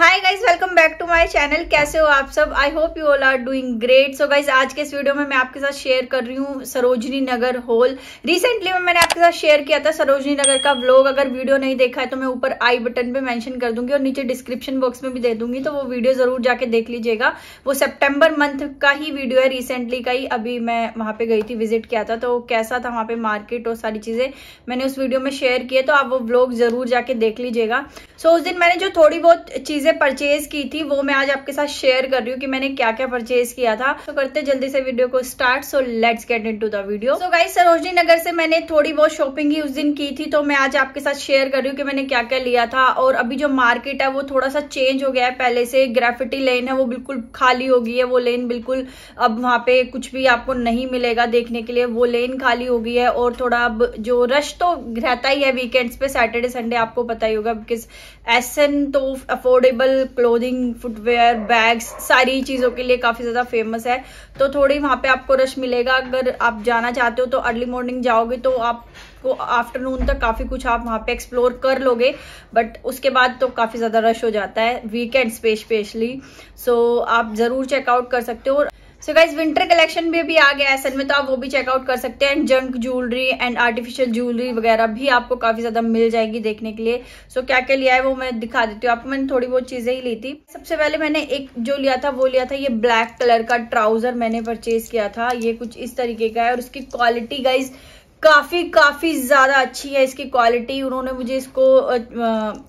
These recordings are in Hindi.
hi guys welcome back to my channel कैसे हो आप सब I hope you all are doing great so guys आज के इस वीडियो में मैं आपके साथ शेयर कर रही हूँ सरोजनी नगर हॉल रिसेंटली मैं मैंने आपके साथ शेयर किया था सरोजनी नगर का व्लॉग अगर वीडियो नहीं देखा है तो मैं ऊपर आई बटन पे मेंशन कर दूंगी और नीचे डिस्क्रिप्शन बॉक्स में भी दे दूंगी तो वो वीडियो जरूर जाके देख लीजिएगा वो सेप्टेम्बर मंथ का ही वीडियो है रिसेंटली का ही अभी मैं वहां पे गई थी विजिट किया था तो कैसा था वहां पे मार्केट और सारी चीजें मैंने उस वीडियो में शेयर किया तो आप वो ब्लॉग जरूर जाके देख लीजिएगा सो उस दिन मैंने जो थोड़ी बहुत चीजें चीजें परचेज की थी वो मैं आज आपके साथ शेयर कर रही हूँ कि मैंने क्या क्या परचेज किया था तो करते जल्दी से वीडियो को start so let's get into video video so guys Sarojini Nagar से मैंने थोड़ी बहुत शॉपिंग ही उस दिन की थी तो मैं आज आपके साथ शेयर कर रही हूँ कि मैंने क्या क्या लिया था और अभी जो मार्केट है वो थोड़ा सा चेंज हो गया है पहले से ग्रेफिटी लेन है वो बिल्कुल खाली हो गई है वो लेन बिल्कुल अब वहाँ पे कुछ भी आपको नहीं मिलेगा देखने के लिए वो लेन खाली हो गई है और थोड़ा अब जो रश तो रहता ही है वीकेंड्स पे सैटरडे संडे आपको पता ही होगा बिकॉज एसन तो affordable table clothing footwear bags सारी चीज़ों के लिए काफ़ी ज़्यादा फेमस है तो थोड़ी वहाँ पे आपको रश मिलेगा अगर आप जाना चाहते हो तो अर्ली मॉर्निंग जाओगे तो आपको आफ्टरनून तक काफ़ी कुछ आप वहाँ पे एक्सप्लोर कर लोगे बट उसके बाद तो काफ़ी ज़्यादा रश हो जाता है वीकेंड पे स्पेशली सो आप ज़रूर चेकआउट कर सकते हो और सो गाइज विंटर कलेक्शन भी अभी आ गया है सन में तो आप वो भी चेकआउट कर सकते हैं and junk jewellery and artificial jewellery वगैरह भी आपको काफी ज्यादा मिल जाएगी देखने के लिए सो so, क्या क्या लिया है वो मैं दिखा देती हूँ आपको मैंने थोड़ी बहुत चीजें ही ली थी सबसे पहले मैंने एक जो लिया था वो लिया था ये ब्लैक कलर का ट्राउजर मैंने परचेज किया था ये कुछ इस तरीके का है और उसकी क्वालिटी गाइज काफ़ी काफ़ी ज़्यादा अच्छी है इसकी क्वालिटी उन्होंने मुझे इसको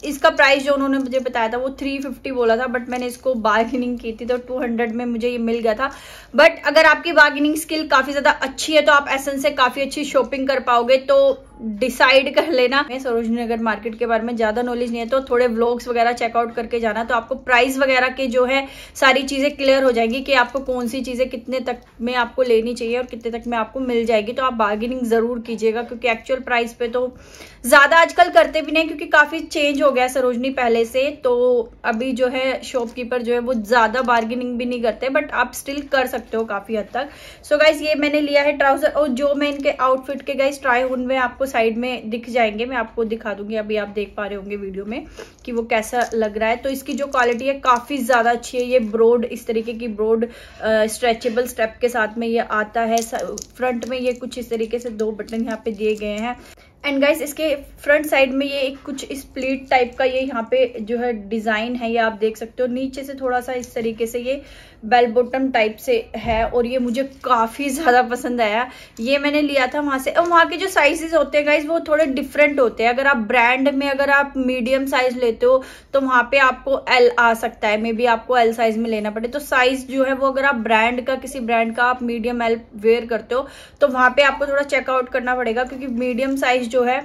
इसका प्राइस जो उन्होंने मुझे बताया था वो थ्री फिफ्टी बोला था बट मैंने इसको बार्गेनिंग की थी तो टू हंड्रेड में मुझे ये मिल गया था बट अगर आपकी बार्गेनिंग स्किल काफ़ी ज़्यादा अच्छी है तो आप एसन से काफ़ी अच्छी शॉपिंग कर पाओगे तो डिसाइड कर लेना मैं सरोजनी नगर मार्केट के बारे में ज्यादा नॉलेज नहीं है तो थोड़े ब्लॉग्स वगैरह चेकआउट करके जाना तो आपको प्राइस वगैरह के जो है सारी चीजें क्लियर हो जाएगी कि आपको कौन सी चीजें कितने तक में आपको लेनी चाहिए और कितने तक में आपको मिल जाएगी तो आप बार्गेनिंग जरूर कीजिएगा क्योंकि एक्चुअल प्राइस पे तो ज्यादा आजकल करते भी नहीं क्योंकि काफी चेंज हो गया सरोजनी पहले से तो अभी जो है शॉपकीपर जो है वो ज्यादा बार्गेनिंग भी नहीं करते बट आप स्टिल कर सकते हो काफी हद तक सो so गाइज ये मैंने लिया है ट्राउजर और जो मैं इनके आउटफिट के गाइज ट्राई उन में आपको साइड में दिख जाएंगे मैं आपको दिखा दूंगी अभी आप देख पा रहे होंगे वीडियो में कि वो कैसा लग रहा है तो इसकी जो क्वालिटी है काफी ज्यादा अच्छी है ये ब्रोड इस तरीके की ब्रोड स्ट्रेचेबल स्टेप के साथ में ये आता है फ्रंट में ये कुछ इस तरीके से दो बटन यहाँ पे दिए गए हैं एंड गाइस इसके फ्रंट साइड में ये एक कुछ स्प्लिट टाइप का ये यहाँ पे जो है डिज़ाइन है ये आप देख सकते हो नीचे से थोड़ा सा इस तरीके से ये बेल बॉटम टाइप से है और ये मुझे काफ़ी ज़्यादा पसंद आया ये मैंने लिया था वहाँ से और वहाँ के जो साइजेस होते हैं गाइज वो थोड़े डिफरेंट होते हैं अगर आप ब्रांड में अगर आप मीडियम साइज लेते हो तो वहाँ पे आपको एल आ सकता है मे बी आपको एल साइज में लेना पड़े तो साइज जो है वो अगर आप ब्रांड का किसी ब्रांड का आप मीडियम एल वेयर करते हो तो वहाँ पे आपको थोड़ा चेकआउट करना पड़ेगा क्योंकि मीडियम साइज जो है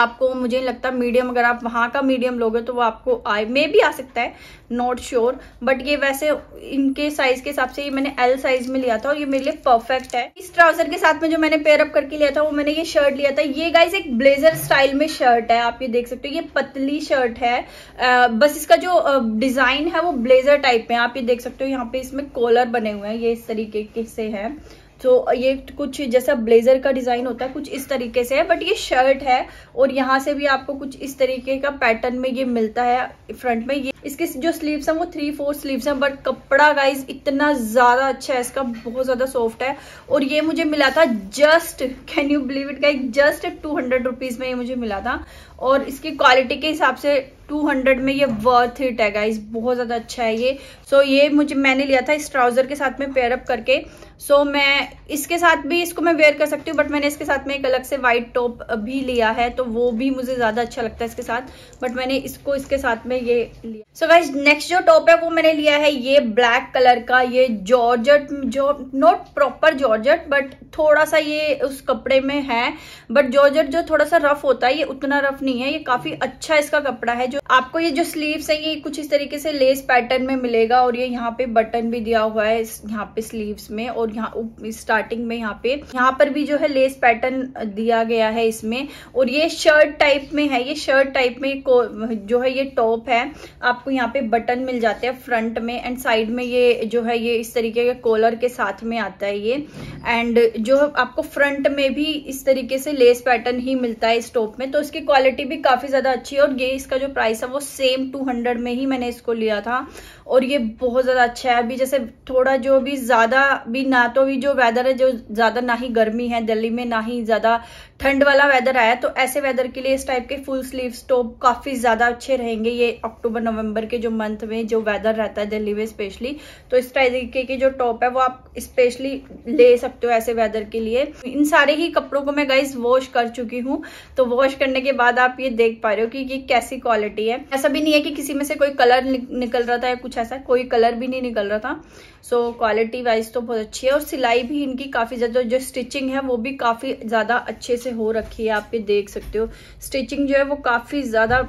आपको मुझे नहीं लगता मीडियम अगर आप वहाँ का मीडियम लोगे तो वो आपको आए मे भी आ सकता है नॉट श्योर बट ये वैसे इनके साइज के हिसाब से ये मैंने एल साइज में लिया था और ये मेरे लिए परफेक्ट है इस ट्राउजर के साथ में जो मैंने पेयर अप करके लिया था वो मैंने ये शर्ट लिया था ये गाइज एक ब्लेजर स्टाइल में शर्ट है आप ये देख सकते हो ये पतली शर्ट है आ, बस इसका जो डिजाइन है वो ब्लेजर टाइप में आप ये देख सकते हो यहाँ पे इसमें कॉलर बने हुए हैं ये इस तरीके के से है तो ये कुछ जैसा ब्लेजर का डिजाइन होता है कुछ इस तरीके से है बट ये शर्ट है और यहाँ से भी आपको कुछ इस तरीके का पैटर्न में ये मिलता है फ्रंट में ये इसके जो स्लीव्स हैं वो थ्री फोर स्लीव्स हैं बट कपड़ा गाइज इतना ज़्यादा अच्छा है इसका बहुत ज़्यादा सॉफ्ट है और ये मुझे मिला था just can you believe it guys just two hundred rupees में ये मुझे मिला था और इसकी क्वालिटी के हिसाब से 200 में ये वर्थ हिट है गाइज बहुत ज़्यादा अच्छा है ये सो so, ये मुझे मैंने लिया था इस ट्राउज़र के साथ में पेयरअप करके सो so, मैं इसके साथ भी इसको मैं वेयर कर सकती हूँ बट मैंने इसके साथ में एक अलग से वाइट टॉप भी लिया है तो वो भी मुझे ज़्यादा अच्छा लगता है इसके साथ बट मैंने इसको इसके साथ में ये लिया सो गाइज नेक्स्ट जो टॉप है वो मैंने लिया है ये ब्लैक कलर का ये जॉर्जट जो नॉट प्रॉपर जॉर्जट बट थोड़ा सा ये उस कपड़े में है बट जॉर्जेट जो थोड़ा सा रफ होता है ये उतना रफ नहीं है ये काफी अच्छा इसका कपड़ा है जो आपको ये जो स्लीव्स है ये कुछ इस तरीके से लेस पैटर्न में मिलेगा और ये यहाँ पे बटन भी दिया हुआ है यहाँ पे स्लीव्स में और यहाँ स्टार्टिंग में यहाँ पे यहाँ पर भी जो है लेस पैटर्न दिया गया है इसमें और ये शर्ट टाइप में है ये शर्ट टाइप में जो है ये टॉप है आपको यहाँ पे बटन मिल जाते हैं फ्रंट में एंड साइड में ये जो है ये इस तरीके के कॉलर के साथ में आता है ये एंड जो आपको फ्रंट में भी इस तरीके से लेस पैटर्न ही मिलता है इस टॉप में तो इसकी क्वालिटी भी काफ़ी ज़्यादा अच्छी है और ये इसका जो प्राइस है वो सेम टू हंड्रेड में ही मैंने इसको लिया था और ये बहुत ज़्यादा अच्छा है अभी जैसे थोड़ा जो भी ज़्यादा भी ना तो भी जो वेदर है जो ज़्यादा ना ही गर्मी है दिल्ली में ना ही ज़्यादा ठंड वाला वेदर आया तो ऐसे वेदर के लिए इस टाइप के फुल स्लीव टॉप काफ़ी ज़्यादा अच्छे रहेंगे ये अक्टूबर नवंबर के जो मंथ में जो वेदर रहता है दिल्ली में स्पेशली तो इस तरीके के जो टॉप है वो आप स्पेशली ले सकते हो ऐसे वेदर वेदर के लिए इन सारे ही कपड़ों को मैं गाइज वॉश कर चुकी हूँ तो वॉश करने के बाद आप ये देख पा रहे हो कि ये कैसी क्वालिटी है ऐसा भी नहीं है कि किसी में से कोई कलर निकल रहा था या कुछ ऐसा कोई कलर भी नहीं निकल रहा था सो क्वालिटी वाइज तो बहुत अच्छी है और सिलाई भी इनकी काफ़ी ज़्यादा जो स्टिचिंग है वो भी काफ़ी ज़्यादा अच्छे से हो रखी है आप ये देख सकते हो स्टिचिंग जो है वो काफ़ी ज़्यादा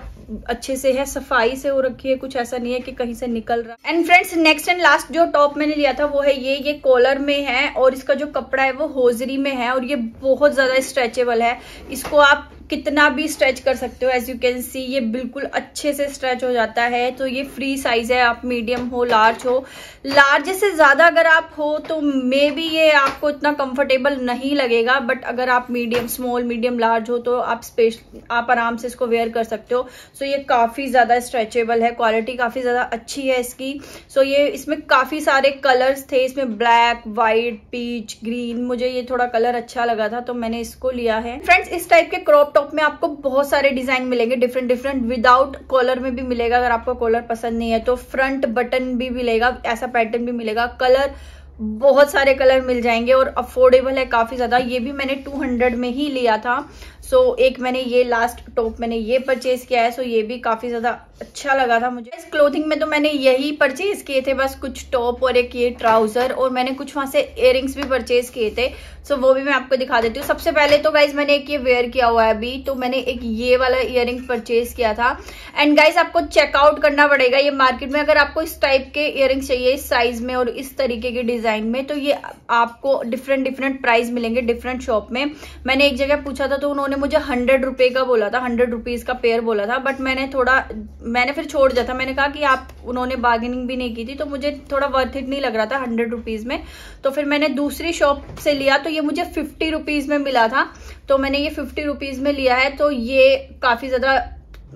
अच्छे से है सफाई से हो रखी है कुछ ऐसा नहीं है कि कहीं से निकल रहा and friends next and last जो टॉप मैंने लिया था वो है ये ये कॉलर में है और इसका जो कपड़ा है वो होजरी में है और ये बहुत ज़्यादा स्ट्रेचेबल है इसको आप कितना भी स्ट्रेच कर सकते हो एज यू कैन सी ये बिल्कुल अच्छे से स्ट्रेच हो जाता है तो ये फ्री साइज है आप मीडियम हो लार्ज हो लार्ज से ज़्यादा अगर आप हो तो मे बी ये आपको इतना कंफर्टेबल नहीं लगेगा बट अगर आप मीडियम स्मॉल मीडियम लार्ज हो तो आप स्पेश आप आराम से इसको वेयर कर सकते हो सो ये काफ़ी ज़्यादा स्ट्रेचेबल है क्वालिटी काफ़ी ज़्यादा अच्छी है इसकी सो ये इसमें काफ़ी सारे कलर्स थे इसमें ब्लैक वाइट पीच ग्रीन मुझे ये थोड़ा कलर अच्छा लगा था तो मैंने इसको लिया है फ्रेंड्स इस टाइप के क्रॉप टॉप में आपको बहुत सारे डिजाइन मिलेंगे डिफरेंट डिफरेंट विदाउट कॉलर में भी मिलेगा अगर आपको कॉलर पसंद नहीं है तो फ्रंट बटन भी मिलेगा ऐसा पैटर्न भी मिलेगा कलर बहुत सारे कलर मिल जाएंगे और अफोर्डेबल है काफी ज्यादा ये भी मैंने 200 में ही लिया था सो so, एक मैंने ये लास्ट टॉप मैंने ये परचेज किया है सो so ये भी काफ़ी ज़्यादा अच्छा लगा था मुझे इस क्लोथिंग में तो मैंने यही परचेज किए थे बस कुछ टॉप और एक ये ट्राउज़र और मैंने कुछ वहां से इयर भी परचेज किए थे सो so, वो भी मैं आपको दिखा देती हूँ सबसे पहले तो गाइज मैंने एक ये वेयर किया हुआ है अभी तो मैंने एक ये वाला इयर परचेज किया था एंड गाइज आपको चेकआउट करना पड़ेगा ये मार्केट में अगर आपको इस टाइप के इयर चाहिए इस साइज में और इस तरीके के डिज़ाइन में तो ये आपको डिफरेंट डिफरेंट प्राइस मिलेंगे डिफरेंट शॉप में मैंने एक जगह पूछा था तो उन्होंने उन्होंने मुझे हंड्रेड रुपए का बोला था हंड्रेड रुपीज़ का पेयर बोला था बट मैंने थोड़ा मैंने फिर छोड़ दिया था मैंने कहा कि आप उन्होंने बार्गेनिंग भी नहीं की थी तो मुझे थोड़ा वर्थ इट नहीं लग रहा था हंड्रेड रुपीज़ में तो फिर मैंने दूसरी शॉप से लिया तो ये मुझे फिफ्टी रुपीज़ में मिला था तो मैंने ये फिफ्टी रुपीज़ में लिया है तो ये काफ़ी ज़्यादा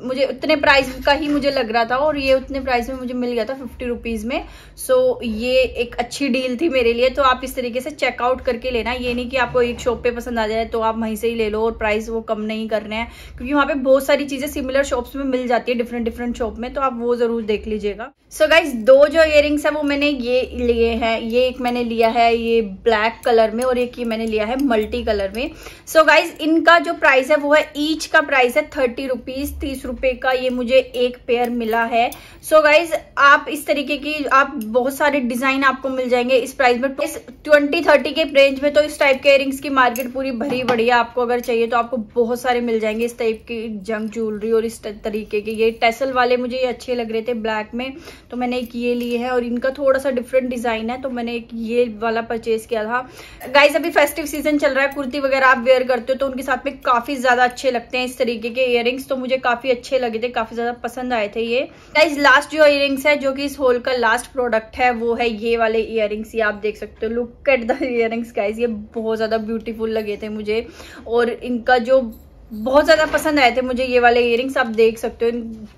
मुझे उतने प्राइस का ही मुझे लग रहा था और ये उतने प्राइस में मुझे मिल गया था फिफ्टी रुपीज़ में सो so, ये एक अच्छी डील थी मेरे लिए तो आप इस तरीके से चेकआउट करके लेना ये नहीं कि आपको एक शॉप पे पसंद आ जाए तो आप वहीं से ही ले लो और प्राइस वो कम नहीं करने हैं क्योंकि वहाँ पे बहुत सारी चीज़ें सिमिलर शॉप्स में मिल जाती है डिफरेंट डिफरेंट शॉप में तो आप वो ज़रूर देख लीजिएगा सो so, गाइज दो जो इयर है वो मैंने ये लिए हैं ये एक मैंने लिया है ये ब्लैक कलर में और एक ये मैंने लिया है मल्टी कलर में सो गाइज इनका जो प्राइस है वो है ईच का प्राइस है थर्टी रुपीज़ तीस रुपए का ये मुझे एक पेयर मिला है सो so गाइज आप इस तरीके की आप बहुत सारे डिजाइन आपको मिल जाएंगे इस प्राइस में इस ट्वेंटी थर्टी के रेंज में तो इस टाइप के इयरिंग्स की मार्केट पूरी भरी बढ़िया आपको अगर चाहिए तो आपको बहुत सारे मिल जाएंगे इस टाइप की जंग ज्वेलरी और इस तरीके के ये टेसल वाले मुझे ये अच्छे लग रहे थे ब्लैक में तो मैंने एक ये लिए है और इनका थोड़ा सा डिफरेंट डिजाइन है तो मैंने एक ये वाला परचेज किया था गाइज अभी फेस्टिव सीजन चल रहा है कुर्ती वगैरह आप वेयर करते हो तो उनके साथ में काफी ज्यादा अच्छे लगते हैं इस तरीके के इयरिंग्स तो मुझे काफी काफी अच्छे लगे थे काफी ज्यादा पसंद आए थे ये गाइज लास्ट जो इयर है जो कि इस होल का लास्ट प्रोडक्ट है वो है ये वाले इयर ये आप देख सकते हो look at the ear guys ये बहुत ज्यादा ब्यूटीफुल लगे थे मुझे और इनका जो बहुत ज़्यादा पसंद आए थे मुझे ये वाले इयर आप देख सकते हो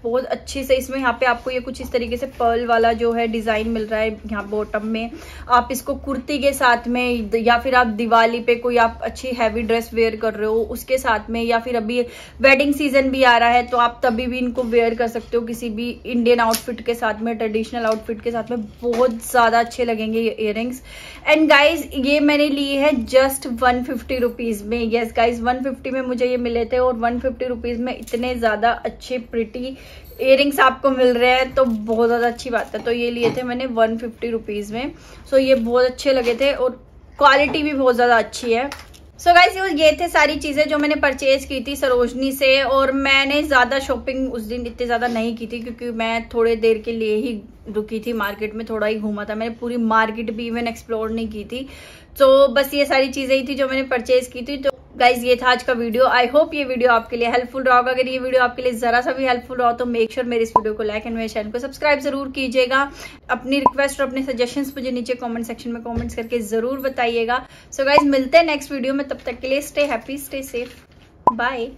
बहुत अच्छे से इसमें यहाँ पे आपको ये कुछ इस तरीके से पर्ल वाला जो है डिज़ाइन मिल रहा है यहाँ बॉटम में आप इसको कुर्ती के साथ में या फिर आप दिवाली पे कोई आप अच्छी हैवी ड्रेस वेयर कर रहे हो उसके साथ में या फिर अभी वेडिंग सीजन भी आ रहा है तो आप तभी भी इनको वेयर कर सकते हो किसी भी इंडियन आउटफिट के साथ में ट्रेडिशनल आउटफिट के साथ में बहुत ज़्यादा अच्छे लगेंगे ये इयर एंड गाइज ये मैंने लिए है जस्ट वन फिफ्टी में येस गाइज वन में मुझे ये मिले रहे थे और वन फिफ्टी में इतने ज़्यादा अच्छे प्रिटी इयरिंग्स आपको मिल रहे हैं तो बहुत ज़्यादा अच्छी बात है तो ये लिए थे मैंने वन फिफ्टी में सो ये बहुत अच्छे लगे थे और क्वालिटी भी बहुत ज़्यादा अच्छी है सो so गाइज ये थे सारी चीज़ें जो मैंने परचेज की थी सरोजनी से और मैंने ज़्यादा शॉपिंग उस दिन इतनी ज़्यादा नहीं की थी क्योंकि मैं थोड़े देर के लिए ही रुकी थी मार्केट में थोड़ा ही घूमा था मैंने पूरी मार्केट भी इवन एक्सप्लोर नहीं की थी तो so, बस ये सारी चीज़ें ही थी जो मैंने परचेज की थी तो गाइज ये था आज का वीडियो आई होप ये वीडियो आपके लिए हेल्पफुल रहा होगा अगर ये वीडियो आपके लिए जरा सा भी हेल्पफुल रहा तो मेक श्योर sure मेरे इस वीडियो को लाइक एंड मेरे चैनल को सब्सक्राइब जरूर कीजिएगा अपनी रिक्वेस्ट और अपने सजेशंस मुझे नीचे कमेंट सेक्शन में कमेंट्स करके जरूर बताइएगा सो so गाइज मिलते हैं नेक्स्ट वीडियो में तब तक के लिए stay happy stay safe bye